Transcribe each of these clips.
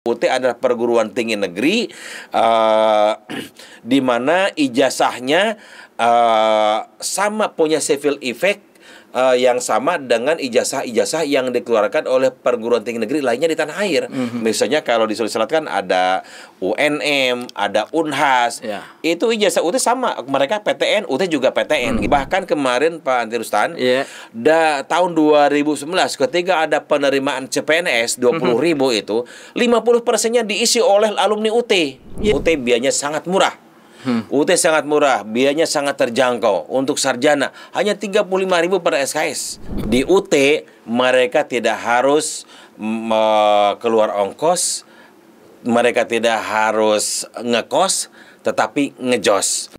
UT adalah perguruan tinggi negeri uh, di mana ijazahnya uh, sama punya civil effect uh, yang sama dengan ijazah-ijazah yang dikeluarkan oleh perguruan tinggi negeri lainnya di tanah air. Mm-hmm. Misalnya kalau di Sulawesi Selatan ada UNM, ada Unhas. Yeah. Itu ijazah UT sama, mereka PTN, UT juga PTN. Mm-hmm. Bahkan kemarin Pak Antirustan, yeah. da, tahun 2019 ketika ada penerimaan CPNS 20 mm-hmm. ribu itu, 50 persennya diisi oleh alumni UT. Yeah. UT biayanya sangat murah hmm. UT sangat murah, biayanya sangat terjangkau. Untuk sarjana hanya ribu per SKS. Di UT mereka tidak harus mm, eh, keluar ongkos, mereka tidak harus ngekos tetapi ngejos.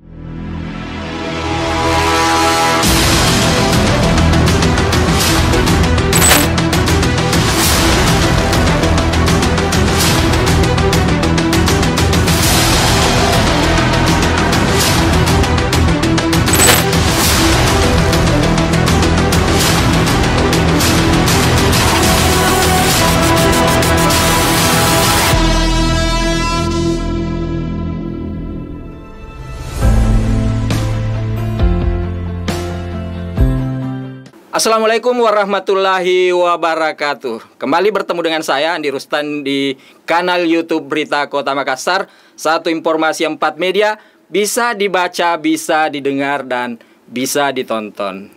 Assalamualaikum warahmatullahi wabarakatuh. Kembali bertemu dengan saya Andi Rustan di kanal YouTube Berita Kota Makassar. Satu informasi empat media bisa dibaca, bisa didengar dan bisa ditonton.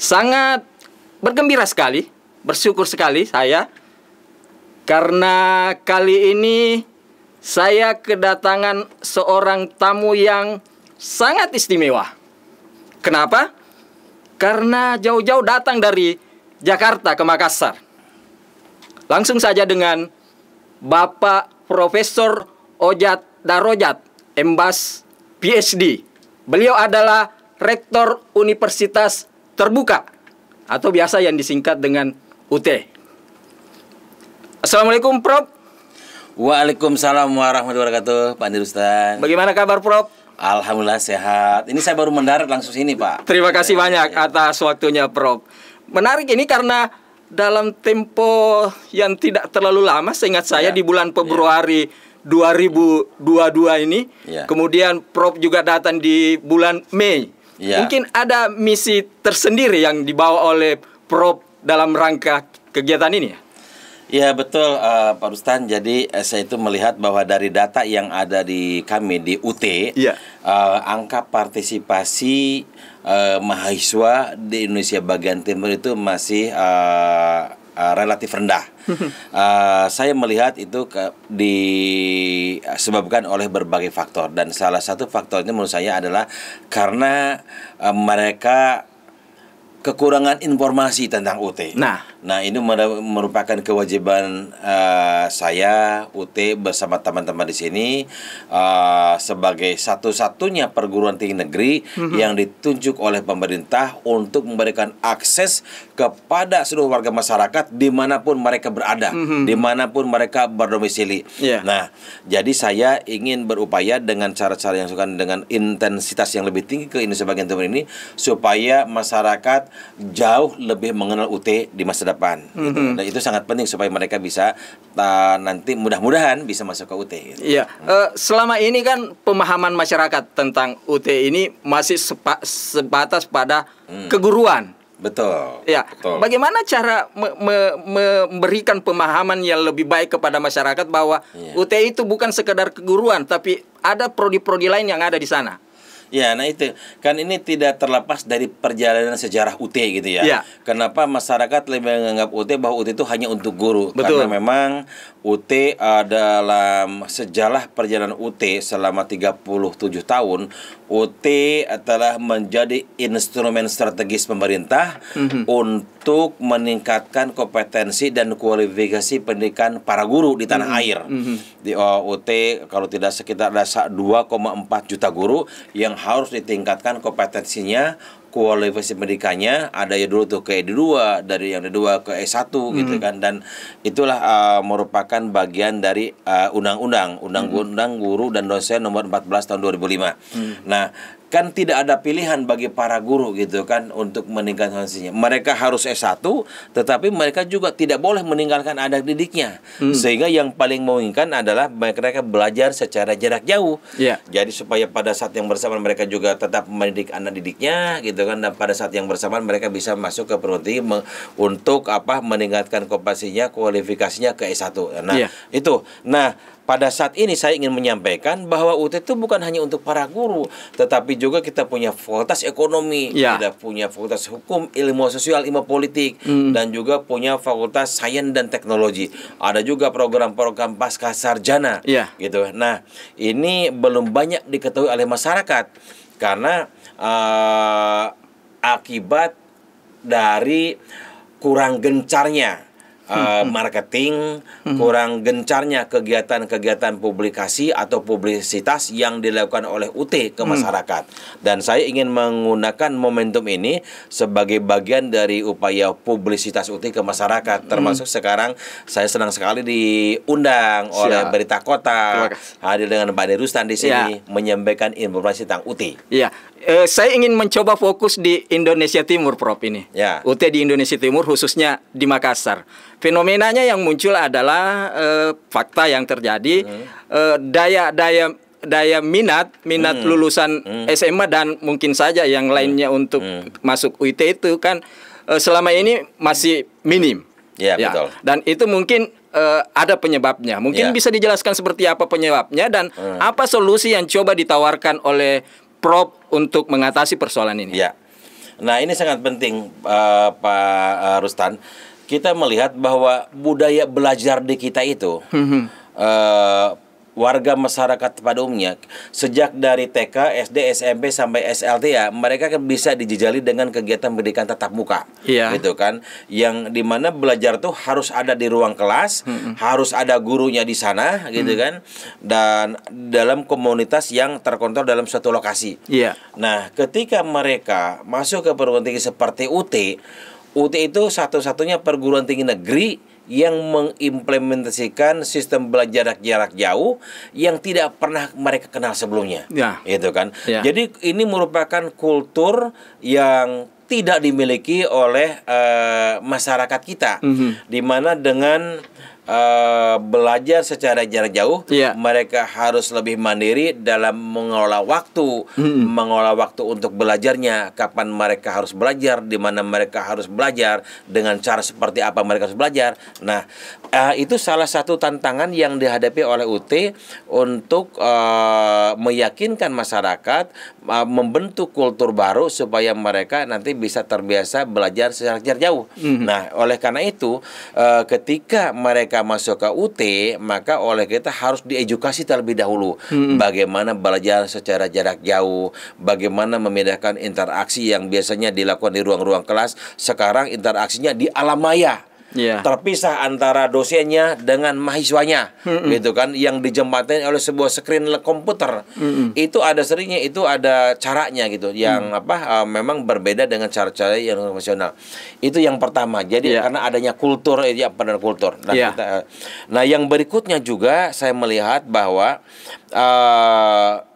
Sangat bergembira sekali, bersyukur sekali saya karena kali ini saya kedatangan seorang tamu yang sangat istimewa. Kenapa? karena jauh-jauh datang dari Jakarta ke Makassar. Langsung saja dengan Bapak Profesor Ojat Darojat, Embas PhD. Beliau adalah Rektor Universitas Terbuka atau biasa yang disingkat dengan UT. Assalamualaikum Prof. Waalaikumsalam warahmatullahi wabarakatuh Pak Dir Ustaz. Bagaimana kabar Prof? Alhamdulillah sehat. Ini saya baru mendarat langsung sini, Pak. Terima kasih ya, banyak ya. atas waktunya, Prof. Menarik ini karena dalam tempo yang tidak terlalu lama, seingat saya ya. di bulan iya. Februari ya. 2022 ini, ya. kemudian Prof juga datang di bulan Mei. Ya. Mungkin ada misi tersendiri yang dibawa oleh Prof dalam rangka kegiatan ini ya? Ya betul uh, Pak Rustan. Jadi eh, saya itu melihat bahwa dari data yang ada di kami di UT, ya. uh, eh, angka partisipasi uh, mahasiswa di Indonesia bagian timur itu masih uh, uh, relatif rendah. uh, saya melihat itu ke, disebabkan oleh berbagai faktor dan salah satu faktornya menurut saya adalah karena uh, mereka kekurangan informasi tentang UT. Nah Nah ini merupakan kewajiban uh, saya UT bersama teman-teman di sini uh, sebagai satu-satunya perguruan tinggi negeri mm-hmm. yang ditunjuk oleh pemerintah untuk memberikan akses kepada seluruh warga masyarakat dimanapun mereka berada, mm-hmm. dimanapun mereka berdomisili. Yeah. Nah jadi saya ingin berupaya dengan cara-cara yang suka dengan intensitas yang lebih tinggi ke ini sebagian teman ini supaya masyarakat jauh lebih mengenal UT di masa depan. Mm -hmm. gitu. Mm-hmm. Dan itu sangat penting supaya mereka bisa uh, nanti mudah-mudahan bisa masuk ke UT. Gitu. Iya. Hmm. Uh, selama ini kan pemahaman masyarakat tentang UT ini masih sepa sebatas pada hmm. keguruan. Betul. Ya. Betul. Bagaimana cara me me memberikan pemahaman yang lebih baik kepada masyarakat bahwa yeah. UT itu bukan sekedar keguruan tapi ada prodi-prodi lain yang ada di sana? Ya, nah itu kan ini tidak terlepas dari perjalanan sejarah UT gitu ya. ya. Kenapa masyarakat lebih menganggap UT bahwa UT itu hanya untuk guru? Betul. Karena memang UT adalah dalam sejarah perjalanan UT selama 37 tahun UT adalah menjadi instrumen strategis pemerintah mm-hmm. untuk meningkatkan kompetensi dan kualifikasi pendidikan para guru di tanah mm-hmm. air. Mm-hmm. Di UT eh, kalau tidak sekitar ada 2,4 juta guru yang harus ditingkatkan kompetensinya kualifikasi pendidikannya ada ya dulu tuh ke e D2 dari yang e D2 ke e S1 gitu hmm. gitu kan dan itulah uh, merupakan bagian dari undang-undang uh, undang-undang guru -undang, undang guru dan dosen nomor 14 tahun 2005. Hmm. Nah, kan tidak ada pilihan bagi para guru gitu kan untuk meningkatkan sanksinya. Mereka harus S1 tetapi mereka juga tidak boleh meninggalkan anak didiknya. Hmm. Sehingga yang paling menginginkan adalah mereka belajar secara jarak jauh. Yeah. Jadi supaya pada saat yang bersamaan mereka juga tetap mendidik anak didiknya gitu kan dan pada saat yang bersamaan mereka bisa masuk ke perguruan untuk apa meningkatkan kompetensinya, kualifikasinya ke S1. Nah, yeah. itu. Nah, pada saat ini saya ingin menyampaikan bahwa UT itu bukan hanya untuk para guru, tetapi juga kita punya fakultas ekonomi, ya. kita punya fakultas hukum, ilmu sosial, ilmu politik, hmm. dan juga punya fakultas sains dan teknologi. Ada juga program-program pasca sarjana, ya. gitu. Nah, ini belum banyak diketahui oleh masyarakat karena uh, akibat dari kurang gencarnya uh, marketing, hmm. kurang gencarnya kegiatan-kegiatan publikasi atau publisitas yang dilakukan oleh UT ke hmm. masyarakat. Dan saya ingin menggunakan momentum ini sebagai bagian dari upaya publisitas UT ke masyarakat. Hmm. Termasuk sekarang saya senang sekali diundang Siap. oleh Berita Kota hadir dengan Pak Derustan di sini ya. menyampaikan informasi tentang UT. Iya eh, saya ingin mencoba fokus di Indonesia Timur, Prof ini. Ya. UT di Indonesia Timur khususnya di Makassar. Fenomenanya yang muncul adalah eh, fakta yang terjadi hmm. eh, daya daya daya minat minat hmm. lulusan hmm. SMA dan mungkin saja yang hmm. lainnya hmm. untuk hmm. masuk UIT itu kan eh, selama ini masih minim. Ya, ya. betul. Dan itu mungkin uh, ada penyebabnya. Mungkin ya. bisa dijelaskan seperti apa penyebabnya dan hmm. apa solusi yang coba ditawarkan oleh prop untuk mengatasi persoalan ini. Ya. Nah, ini sangat penting uh, Pak eh, Rustan. Kita melihat bahwa budaya belajar di kita itu mm -hmm. uh, warga masyarakat pada umumnya sejak dari TK, SD, SMP sampai SLT ya mereka kan bisa dijejali dengan kegiatan pendidikan tatap muka, iya. gitu kan? Yang dimana belajar tuh harus ada di ruang kelas, hmm. harus ada gurunya di sana, gitu hmm. kan? Dan dalam komunitas yang terkontrol dalam suatu lokasi. Iya. Nah, ketika mereka masuk ke perguruan tinggi seperti UT, UT itu satu-satunya perguruan tinggi negeri yang mengimplementasikan sistem belajar jarak jauh yang tidak pernah mereka kenal sebelumnya. Ya. Itu kan. Ya. Jadi ini merupakan kultur yang tidak dimiliki oleh uh, masyarakat kita, mm -hmm. dimana dengan uh, belajar secara jarak jauh, yeah. mereka harus lebih mandiri dalam mengelola waktu, hmm. mengelola waktu untuk belajarnya, kapan mereka harus belajar, di mana mereka harus belajar, dengan cara seperti apa mereka harus belajar. Nah, uh, itu salah satu tantangan yang dihadapi oleh UT untuk uh, meyakinkan masyarakat uh, membentuk kultur baru supaya mereka nanti bisa terbiasa belajar secara jarak jauh. Hmm. Nah, oleh karena itu uh, ketika mereka mereka masuk ke UT, maka oleh kita harus diedukasi terlebih dahulu hmm. bagaimana belajar secara jarak jauh, bagaimana membedakan interaksi yang biasanya dilakukan di ruang-ruang kelas, sekarang interaksinya di alam maya yeah. terpisah antara dosennya dengan mahasiswanya mm hmm gitu kan yang dijembatin oleh sebuah screen komputer mm hmm itu ada seringnya itu ada caranya gitu yang mm. apa uh, memang berbeda dengan cara-cara yang konvensional itu yang pertama jadi yeah. karena adanya kultur eh, ya pada kultur nah, yeah. kita, eh, nah yang berikutnya juga saya melihat bahwa uh,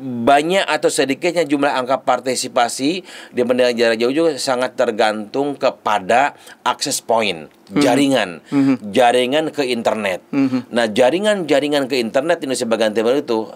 banyak atau sedikitnya jumlah angka partisipasi di pendidikan jarak jauh juga sangat tergantung kepada akses point mhm. jaringan mm -hmm. jaringan ke internet mm -hmm. nah jaringan-jaringan ke internet Indonesia bagian timur itu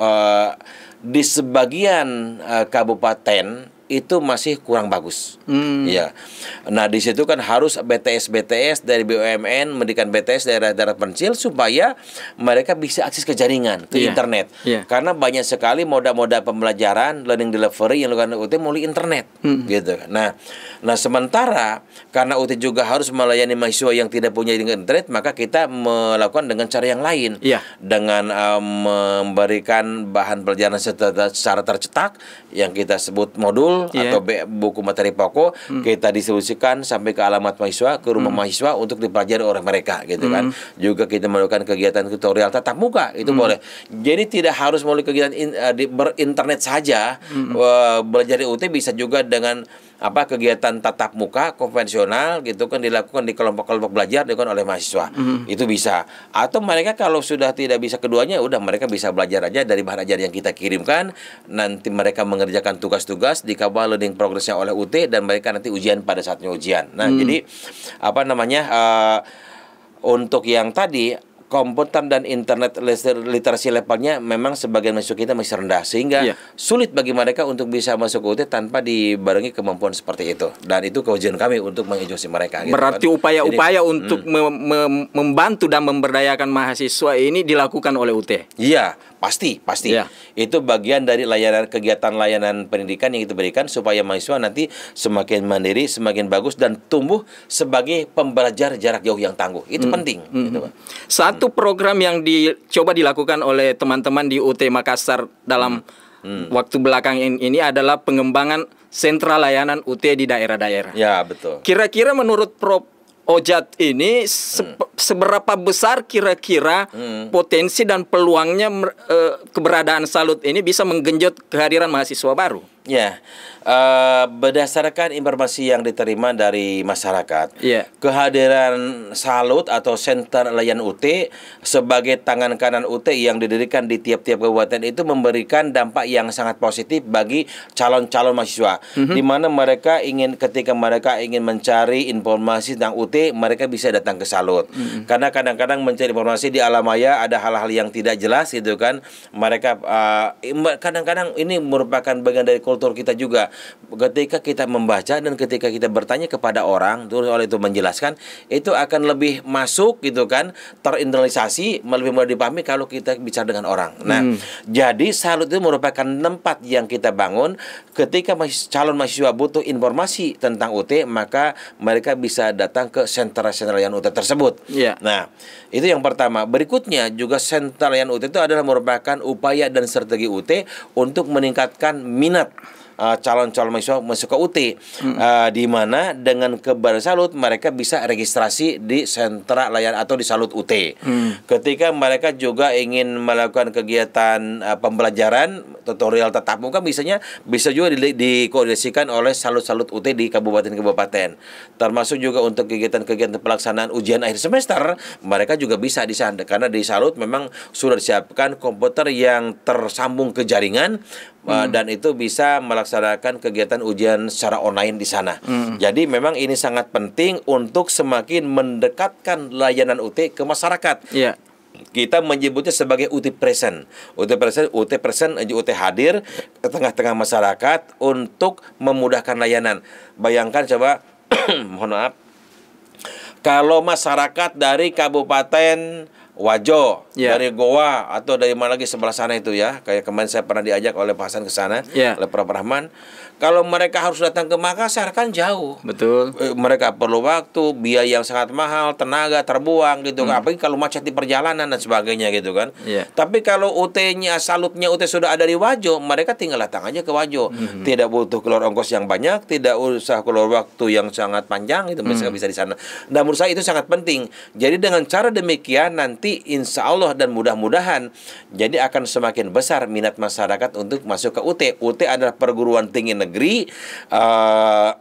uh, di sebagian uh, kabupaten itu masih kurang bagus. Hmm. Ya. Nah, di situ kan harus BTS BTS dari BUMN mendirikan BTS daerah-daerah pensil supaya mereka bisa akses ke jaringan, ke yeah. internet. Yeah. Karena banyak sekali moda-moda pembelajaran learning delivery yang dilakukan UT melalui internet hmm. gitu. Nah, nah sementara karena UT juga harus melayani mahasiswa yang tidak punya internet, maka kita melakukan dengan cara yang lain. Yeah. Dengan um, memberikan bahan pelajaran secara tercetak yang kita sebut modul Yeah. Atau buku materi pokok hmm. kita distribusikan sampai ke alamat mahasiswa, ke rumah hmm. mahasiswa untuk dipelajari oleh mereka gitu kan. hmm. kan. Juga kita melakukan kegiatan tutorial tatap muka itu hmm. boleh. Jadi tidak harus melalui kegiatan in, uh, di, berinternet saja hmm. uh, belajar di UT bisa juga dengan apa kegiatan tatap muka konvensional gitu kan dilakukan di kelompok-kelompok belajar dilakukan oleh mahasiswa mm. itu bisa atau mereka kalau sudah tidak bisa keduanya udah mereka bisa belajar aja dari bahan ajar yang kita kirimkan nanti mereka mengerjakan tugas-tugas dikawal learning progressnya oleh UT dan mereka nanti ujian pada saatnya ujian nah mm. jadi apa namanya uh, untuk yang tadi komputer dan internet literasi levelnya memang sebagian masuk kita masih rendah sehingga yeah. sulit bagi mereka untuk bisa masuk UT tanpa dibarengi kemampuan seperti itu dan itu kewajiban kami untuk mengedukasi mereka gitu berarti kan. upaya-upaya kan. untuk hmm. mem mem membantu dan memberdayakan mahasiswa ini dilakukan oleh UT iya pasti pasti yeah. itu bagian dari layanan kegiatan layanan pendidikan yang kita berikan supaya mahasiswa nanti semakin mandiri semakin bagus dan tumbuh sebagai pembelajar jarak jauh yang tangguh itu mm. penting mm. Gitu, satu hmm. program yang dicoba dilakukan oleh teman-teman di UT Makassar dalam mm. waktu belakang ini adalah pengembangan sentra layanan UT di daerah-daerah ya betul kira-kira menurut Prof Ojat ini se hmm. seberapa besar kira-kira hmm. potensi dan peluangnya uh, keberadaan Salut ini bisa menggenjot kehadiran mahasiswa baru? Ya, uh, berdasarkan informasi yang diterima dari masyarakat, ya. kehadiran Salut atau Center Layan UT sebagai tangan kanan UT yang didirikan di tiap-tiap kabupaten itu memberikan dampak yang sangat positif bagi calon-calon mahasiswa, mm -hmm. di mana mereka ingin ketika mereka ingin mencari informasi tentang UT, mereka bisa datang ke Salut, mm -hmm. karena kadang-kadang mencari informasi di alam maya ada hal-hal yang tidak jelas gitu kan, mereka eh, kadang-kadang uh, kadang -kadang ini merupakan bagian dari kultur kita juga. Ketika kita membaca dan ketika kita bertanya kepada orang, terus oleh itu menjelaskan, itu akan lebih masuk gitu kan, terinternalisasi, lebih mudah dipahami kalau kita bicara dengan orang. Nah, hmm. jadi salut itu merupakan tempat yang kita bangun ketika calon mahasiswa butuh informasi tentang UT, maka mereka bisa datang ke sentra-sentra yang UT tersebut. ya. Nah, itu yang pertama. Berikutnya juga sentra yang UT itu adalah merupakan upaya dan strategi UT untuk meningkatkan minat calon eh, calon-calon mahasiswa masuk ke UT hmm. uh, eh, di mana dengan ke Salut mereka bisa registrasi di sentra layan atau di Salut UT. Hmm. Ketika mereka juga ingin melakukan kegiatan uh, pembelajaran tutorial tetap muka misalnya bisa juga di, dikoordinasikan oleh salut-salut UT di kabupaten-kabupaten. Termasuk juga untuk kegiatan-kegiatan pelaksanaan ujian akhir semester, mereka juga bisa di sana karena di salut memang sudah disiapkan komputer yang tersambung ke jaringan eh, hmm. dan itu bisa melaksanakan kegiatan ujian secara online di sana. Hmm. Jadi memang ini sangat penting untuk semakin mendekatkan layanan UT ke masyarakat. Yeah kita menyebutnya sebagai UT present. UT present, UT present, UT hadir ke tengah-tengah masyarakat untuk memudahkan layanan. Bayangkan coba, mohon maaf, kalau masyarakat dari Kabupaten Wajo, yeah. dari Goa atau dari mana lagi sebelah sana itu ya, kayak kemarin saya pernah diajak oleh Pak Hasan ke sana, yeah. oleh Prof Rahman. Kalau mereka harus datang ke Makassar kan jauh. Betul. Eh, mereka perlu waktu, biaya yang sangat mahal, tenaga terbuang gitu. Kan. Hmm. Apalagi kalau macet di perjalanan dan sebagainya gitu kan. Yeah. Tapi kalau UT-nya, salutnya UT sudah ada di Wajo, mereka tinggal datang aja ke Wajo. Hmm. Tidak butuh keluar ongkos yang banyak, tidak usah keluar waktu yang sangat panjang itu hmm. bisa di sana. Dan menurut saya itu sangat penting. Jadi dengan cara demikian nanti insya Allah dan mudah-mudahan jadi akan semakin besar minat masyarakat untuk masuk ke UT. UT adalah perguruan tinggi negeri negeri uh,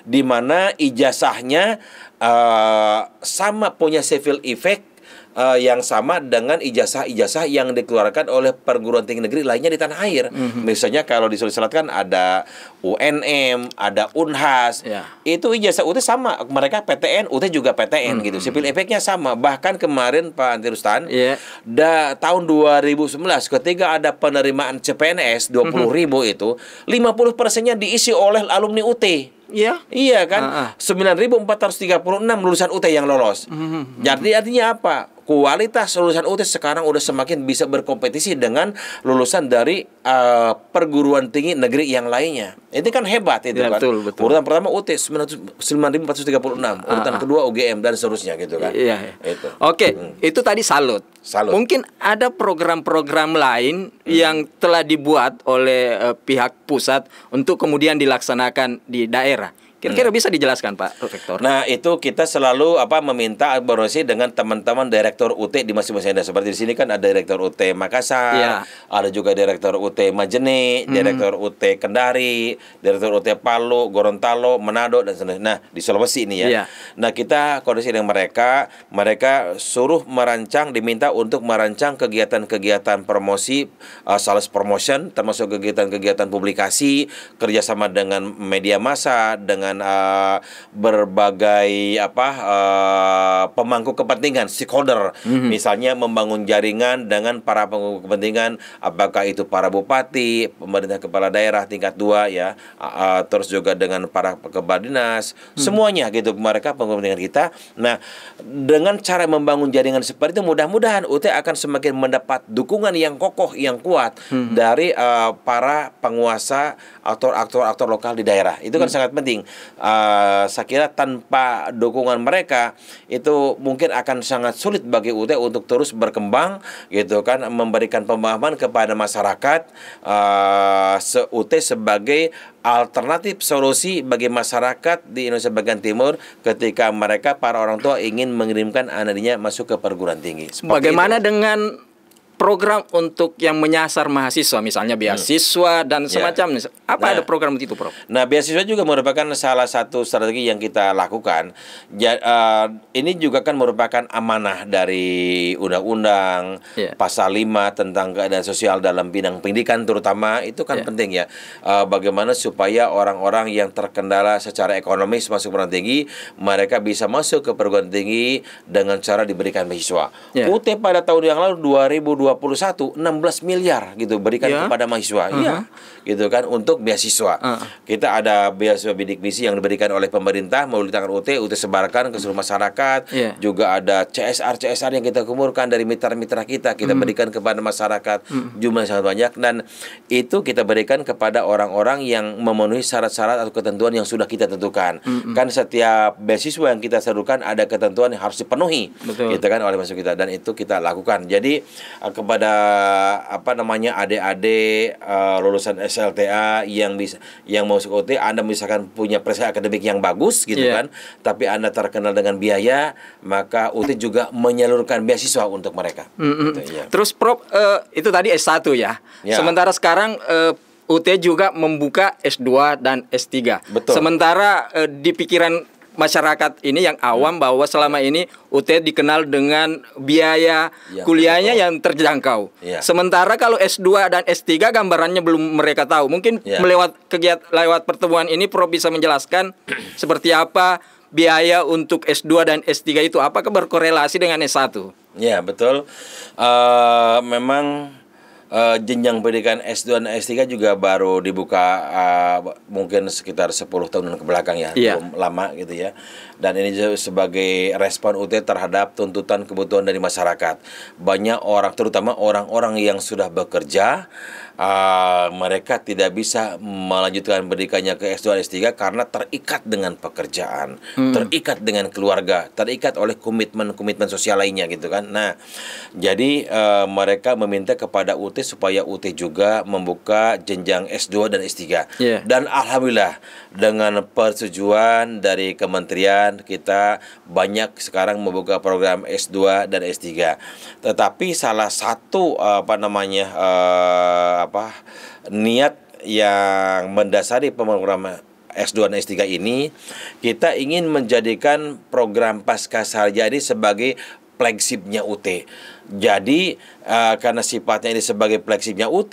di mana ijazahnya uh, sama punya civil effect uh, yang sama dengan ijazah-ijazah yang dikeluarkan oleh perguruan tinggi negeri lainnya di tanah air. Mm -hmm. Misalnya kalau di Sulawesi Selatan ada UNM, ada Unhas. Yeah. Itu ijazah UT sama, mereka PTN, UT juga PTN mm -hmm. gitu. Sipil efeknya sama. Bahkan kemarin Pak Antirustan, yeah. da tahun 2019 ketika ada penerimaan CPNS 20 mm -hmm. ribu itu, 50 persennya diisi oleh alumni UT. Iya. Iya kan? Sembilan ribu empat ratus tiga puluh enam lulusan UT yang lolos. Uh-huh. Jadi artinya apa? Kualitas lulusan UT sekarang udah semakin bisa berkompetisi dengan lulusan dari uh, perguruan tinggi negeri yang lainnya. Ini kan hebat itu ya, kan. Betul, betul. Urutan pertama UT tiga puluh enam. Ah, urutan ah. kedua UGM dan seterusnya gitu kan. Iya. iya. Itu. Oke, okay. hmm. itu tadi salut. Salut. Mungkin ada program-program lain hmm. yang telah dibuat oleh uh, pihak pusat untuk kemudian dilaksanakan di daerah Kira-kira bisa dijelaskan Pak Rektor? Nah itu kita selalu apa meminta berkoordinasi dengan teman-teman direktur UT di masing-masing daerah. Seperti di sini kan ada direktur UT Makassar, ya. ada juga direktur UT Majene, hmm. direktur UT Kendari, direktur UT Palu, Gorontalo, Manado dan sebagainya. Nah di Sulawesi ini ya. ya. Nah kita kondisi dengan mereka, mereka suruh merancang, diminta untuk merancang kegiatan-kegiatan promosi, uh, sales promotion, termasuk kegiatan-kegiatan publikasi, kerjasama dengan media massa, dengan dengan uh, berbagai apa uh, pemangku kepentingan stakeholder mm-hmm. misalnya membangun jaringan dengan para pemangku kepentingan apakah itu para bupati pemerintah kepala daerah tingkat dua ya uh, uh, terus juga dengan para kepala dinas mm-hmm. semuanya gitu mereka pemangku kepentingan kita nah dengan cara membangun jaringan seperti itu mudah-mudahan UT akan semakin mendapat dukungan yang kokoh yang kuat mm-hmm. dari uh, para penguasa aktor-aktor aktor lokal di daerah itu kan hmm sangat penting uh, saya kira tanpa dukungan mereka itu mungkin akan sangat sulit bagi UT untuk terus berkembang gitu kan memberikan pemahaman kepada masyarakat uh, se UT sebagai alternatif solusi bagi masyarakat di Indonesia bagian timur ketika mereka para orang tua ingin mengirimkan anaknya masuk ke perguruan tinggi. Seperti Bagaimana itu. dengan program untuk yang menyasar mahasiswa misalnya hmm. beasiswa hmm. dan ya. semacamnya. Apa nah, ada program itu, Prof? Nah, beasiswa juga merupakan salah satu strategi yang kita lakukan. Ja, uh, ini juga kan merupakan amanah dari undang-undang ya. pasal 5 tentang keadaan sosial dalam bidang pendidikan terutama itu kan ya. penting ya. Uh, bagaimana supaya orang-orang yang terkendala secara ekonomis masuk perguruan tinggi mereka bisa masuk ke perguruan tinggi dengan cara diberikan beasiswa. ya. UT pada tahun yang lalu 2020 2021 16 miliar gitu berikan yeah. kepada mahasiswa. Uh-huh. Iya. Gitu kan untuk beasiswa. uh Kita ada beasiswa bidik misi yang diberikan oleh pemerintah melalui tangan UT UT sebarkan ke seluruh masyarakat. Yeah. Juga ada CSR CSR yang kita kumpulkan dari mitra-mitra kita kita mm. berikan kepada masyarakat mm. sangat banyak dan itu kita berikan kepada orang-orang yang memenuhi syarat-syarat atau ketentuan yang sudah kita tentukan. Mm-hmm. Kan setiap beasiswa yang kita serukan ada ketentuan yang harus dipenuhi. Betul. Gitu kan oleh masuk kita dan itu kita lakukan. Jadi kepada apa namanya adik-adik uh, lulusan SLTA yang bisa yang mau masuk UT Anda misalkan punya prestasi akademik yang bagus gitu yeah. kan tapi Anda terkenal dengan biaya maka UT juga menyalurkan beasiswa untuk mereka. Mm -hmm. gitu, ya. Terus Prof uh, itu tadi S1 ya. Yeah. Sementara sekarang uh, eh, UT juga membuka S2 dan S3. Betul. Sementara di pikiran masyarakat ini yang awam hmm. bahwa selama ini UT dikenal dengan biaya ya, kuliahnya betul. yang terjangkau. Ya. Sementara kalau S2 dan S3 gambarannya belum mereka tahu. Mungkin ya. melewat kegiatan lewat pertemuan ini Prof bisa menjelaskan seperti apa biaya untuk S2 dan S3 itu apakah berkorelasi dengan S1? Ya, betul. Uh, memang uh, jenjang pendidikan S2 dan S3 juga baru dibuka uh, mungkin sekitar 10 tahun ke belakang ya, yeah. belum lama gitu ya. Dan ini sebagai respon UT terhadap tuntutan kebutuhan dari masyarakat. Banyak orang terutama orang-orang yang sudah bekerja Ah, mereka tidak bisa melanjutkan pendidikannya ke S2 S3 karena terikat dengan pekerjaan, hmm. terikat dengan keluarga, terikat oleh komitmen-komitmen sosial lainnya gitu kan. Nah, jadi uh, mereka meminta kepada UT supaya UT juga membuka jenjang S2 dan S3. Yeah. Dan alhamdulillah dengan persetujuan dari kementerian kita banyak sekarang membuka program S2 dan S3. Tetapi salah satu eh, apa namanya uh, apa niat yang mendasari pemrograman S2 dan S3 ini kita ingin menjadikan program pasca sarjana sebagai flagshipnya UT. Jadi uh, karena sifatnya ini sebagai flagshipnya UT,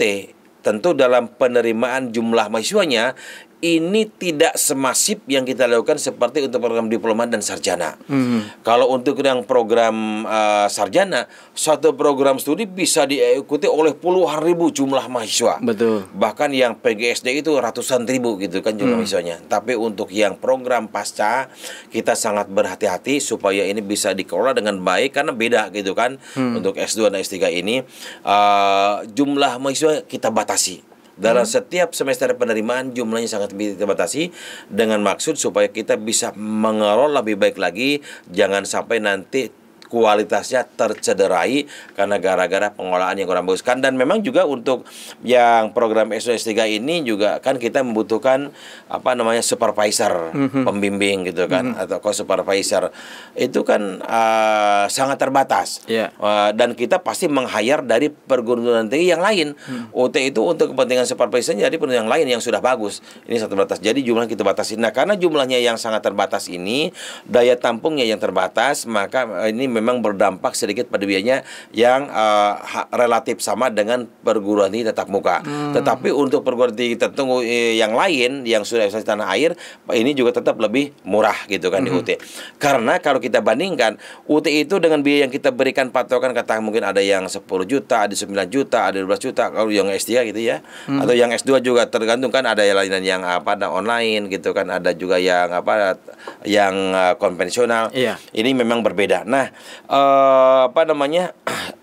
tentu dalam penerimaan jumlah mahasiswanya ini tidak semasif yang kita lakukan seperti untuk program diploma dan sarjana. Hmm. Kalau untuk yang program uh, sarjana, satu program studi bisa diikuti oleh puluhan ribu jumlah mahasiswa. Betul. Bahkan yang PGSD itu ratusan ribu gitu kan jumlah hmm. mahasiswanya. Tapi untuk yang program pasca kita sangat berhati-hati supaya ini bisa dikelola dengan baik karena beda gitu kan hmm. untuk S2 dan S3 ini uh, jumlah mahasiswa kita batasi. Dalam hmm. setiap semester penerimaan jumlahnya sangat terbatasi dengan maksud supaya kita bisa mengelola lebih baik lagi jangan sampai nanti kualitasnya tercederai karena gara-gara pengolahan yang kurang bagus kan dan memang juga untuk yang program SOS 3 ini juga kan kita membutuhkan apa namanya supervisor mm -hmm. pembimbing gitu kan mm -hmm. atau co supervisor itu kan uh, sangat terbatas yeah. Iya. uh, dan kita pasti menghayar dari perguruan tinggi yang lain mm. UT itu untuk kepentingan supervisor jadi perguruan yang lain yang sudah bagus ini satu batas jadi jumlah kita batasi nah karena jumlahnya yang sangat terbatas ini daya tampungnya yang terbatas maka eh, ini memang memang berdampak sedikit pada biayanya yang uh, relatif sama dengan perguruan tinggi tetap muka. Hmm. Tetapi untuk perguruan tinggi tertentu eh, yang lain yang sudah di tanah air ini juga tetap lebih murah gitu kan hmm. di UT. Karena kalau kita bandingkan UT itu dengan biaya yang kita berikan patokan kata mungkin ada yang 10 juta, ada 9 juta, ada 12 juta kalau yang S3 gitu ya. Hmm. Atau yang S2 juga tergantung kan ada yang lain yang apa ada online gitu kan, ada juga yang apa yang eh, konvensional. Iya. Ini memang berbeda. Nah, uh, apa namanya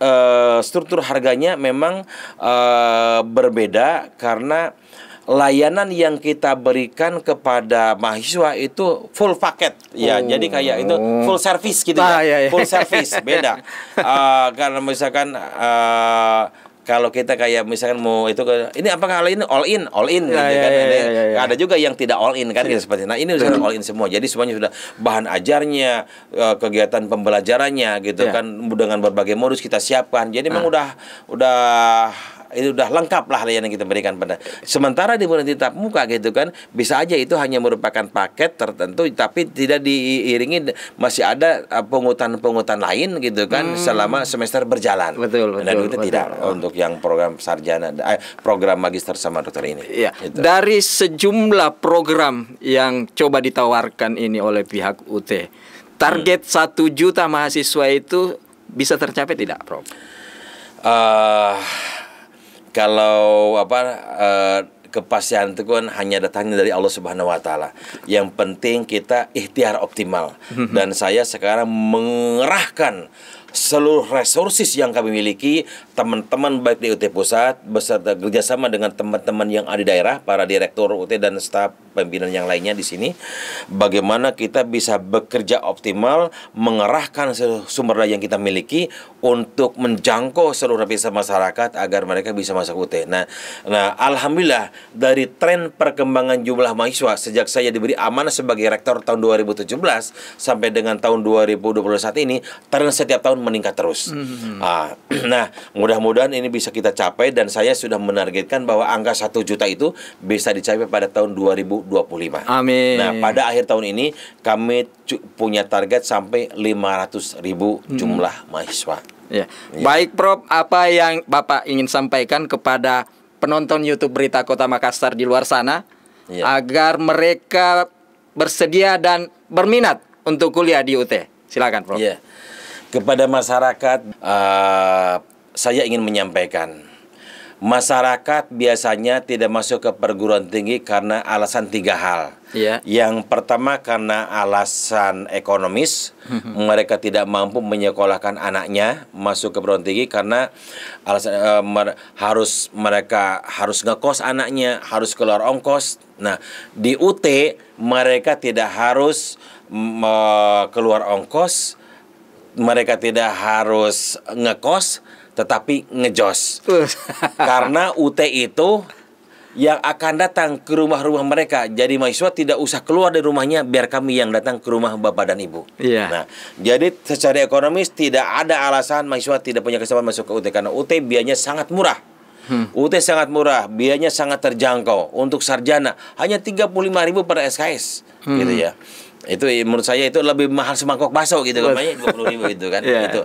uh, struktur harganya memang uh, berbeda karena layanan yang kita berikan kepada mahasiswa itu full paket ya oh. jadi kayak itu full service gitu ah, ya iya, iya. full service beda uh, karena misalkan uh, kalau kita kayak misalkan mau itu ini apakah kali ini all in all in ya, gitu ya, kan ya, ada, ya, ya, ya. ada juga yang tidak all in kan iya. gitu seperti nah ini sudah all in semua jadi semuanya sudah bahan ajarnya eh, kegiatan pembelajarannya gitu ya. kan dengan berbagai modus kita siapkan jadi ah. memang udah udah itu sudah lengkap lah layanan yang kita berikan pada. Sementara di bulan tatap muka gitu kan bisa aja itu hanya merupakan paket tertentu tapi tidak diiringi masih ada eh, pungutan-pungutan lain gitu kan hmm. selama semester berjalan. Betul betul. Dan itu betul, tidak betul. Oh. untuk yang program sarjana eh, program magister sama dokter ini. ya. Gitu. Dari sejumlah program yang coba ditawarkan ini oleh pihak UT. Target hmm. satu hmm. juta mahasiswa itu bisa tercapai tidak, Prof? Uh, kalau apa uh, kepastian itu kan hanya datangnya dari Allah Subhanahu wa taala. Yang penting kita ikhtiar optimal. Mhm. Dan saya sekarang mengerahkan seluruh resources yang kami miliki, teman-teman baik di UT Pusat beserta kerjasama dengan teman-teman yang ada di daerah, para direktur UT dan staf pimpinan yang lainnya di sini, bagaimana kita bisa bekerja optimal, mengerahkan sumber daya yang kita miliki untuk menjangkau seluruh lapisan masyarakat agar mereka bisa masuk UT. Nah, nah alhamdulillah dari tren perkembangan jumlah mahasiswa sejak saya diberi amanah sebagai rektor tahun 2017 sampai dengan tahun 2021 ini, tren setiap tahun meningkat terus. Mm -hmm. hmm, hmm. Ah, nah, mudah-mudahan ini bisa kita capai dan saya sudah menargetkan bahwa angka satu juta itu bisa dicapai pada tahun 2025. Amin. Nah, pada akhir tahun ini kami punya target sampai 500 ribu hmm. jumlah mm mahasiswa. Ya. ya. Baik Prof, apa yang Bapak ingin sampaikan kepada penonton YouTube Berita Kota Makassar di luar sana ya. agar mereka bersedia dan berminat untuk kuliah di UT? Silakan Prof. Ya kepada masyarakat uh, saya ingin menyampaikan masyarakat biasanya tidak masuk ke perguruan tinggi karena alasan tiga hal. Yeah. Yang pertama karena alasan ekonomis, mereka tidak mampu menyekolahkan anaknya masuk ke perguruan tinggi karena alasan uh, mer harus mereka harus ngekos anaknya, harus keluar ongkos. Nah, di UT mereka tidak harus mm, eh, keluar ongkos mereka tidak harus ngekos tetapi ngejos. Karena UT itu yang akan datang ke rumah-rumah mereka. Jadi mahasiswa tidak usah keluar dari rumahnya biar kami yang datang ke rumah Bapak dan Ibu. yeah. Nah, jadi secara ekonomis tidak ada alasan mahasiswa tidak punya kesempatan masuk ke UT karena UT biayanya sangat murah. Hmm. UT sangat murah, biayanya sangat terjangkau untuk sarjana hanya 35.000 per SKS hmm. gitu ya itu menurut saya itu lebih mahal semangkok pasok gitu kan banyak dua puluh ribu gitu kan yeah. itu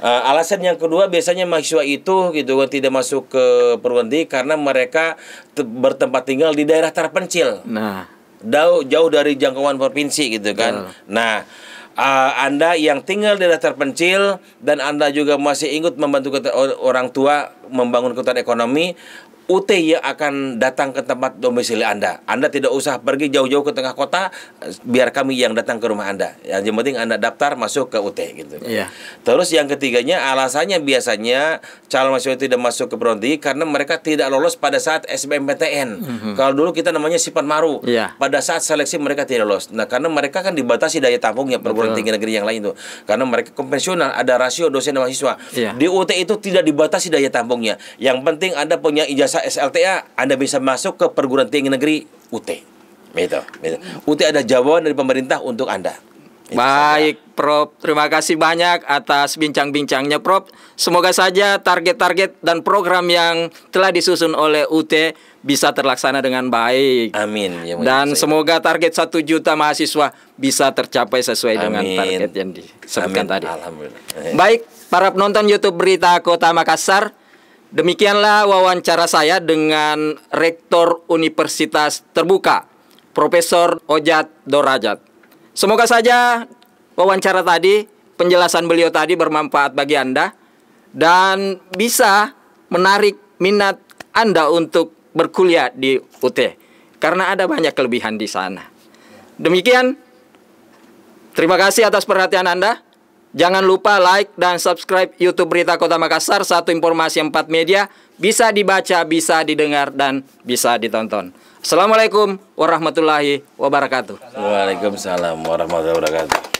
uh, eh, alasan yang kedua biasanya mahasiswa itu gitu kan tidak masuk ke perguruan tinggi karena mereka bertempat tinggal di daerah terpencil nah jauh jauh dari jangkauan provinsi gitu kan yeah. nah uh, Anda yang tinggal di daerah terpencil dan Anda juga masih ingat membantu orang tua membangun kekuatan ekonomi, UT UTY akan datang ke tempat domisili Anda. Anda tidak usah pergi jauh-jauh ke tengah kota, biar kami yang datang ke rumah Anda. Yang penting Anda daftar masuk ke UT gitu. Iya. Terus yang ketiganya alasannya biasanya calon mahasiswa tidak masuk ke prodi karena mereka tidak lolos pada saat SBMPTN. Mm -hmm. Kalau dulu kita namanya sifat maru. Iya. Pada saat seleksi mereka tidak lolos. Nah, karena mereka kan dibatasi daya tampungnya perguruan tinggi negeri yang lain itu. Karena mereka konvensional ada rasio dosen dan mahasiswa. Iya. Di UT itu tidak dibatasi daya tampungnya. Yang penting Anda punya ijazah lulusan SLTA ya, Anda bisa masuk ke perguruan tinggi negeri UT. Gitu, gitu. UT ada jawaban dari pemerintah untuk Anda. Itu Baik, saya. Prof. Terima kasih banyak atas bincang-bincangnya, Prof. Semoga saja target-target dan program yang telah disusun oleh UT bisa terlaksana dengan baik. Amin. Ya, dan saya. semoga target satu juta mahasiswa bisa tercapai sesuai Amin. dengan target yang disebutkan Amin. tadi. Alhamdulillah. Eh. Baik, para penonton YouTube Berita Kota Makassar. Demikianlah wawancara saya dengan Rektor Universitas Terbuka, Profesor Ojat Dorajat. Semoga saja wawancara tadi, penjelasan beliau tadi bermanfaat bagi Anda dan bisa menarik minat Anda untuk berkuliah di UT karena ada banyak kelebihan di sana. Demikian, terima kasih atas perhatian Anda. Jangan lupa like dan subscribe YouTube Berita Kota Makassar, satu informasi empat media, bisa dibaca, bisa didengar, dan bisa ditonton. Assalamualaikum warahmatullahi wabarakatuh. Waalaikumsalam warahmatullahi wabarakatuh.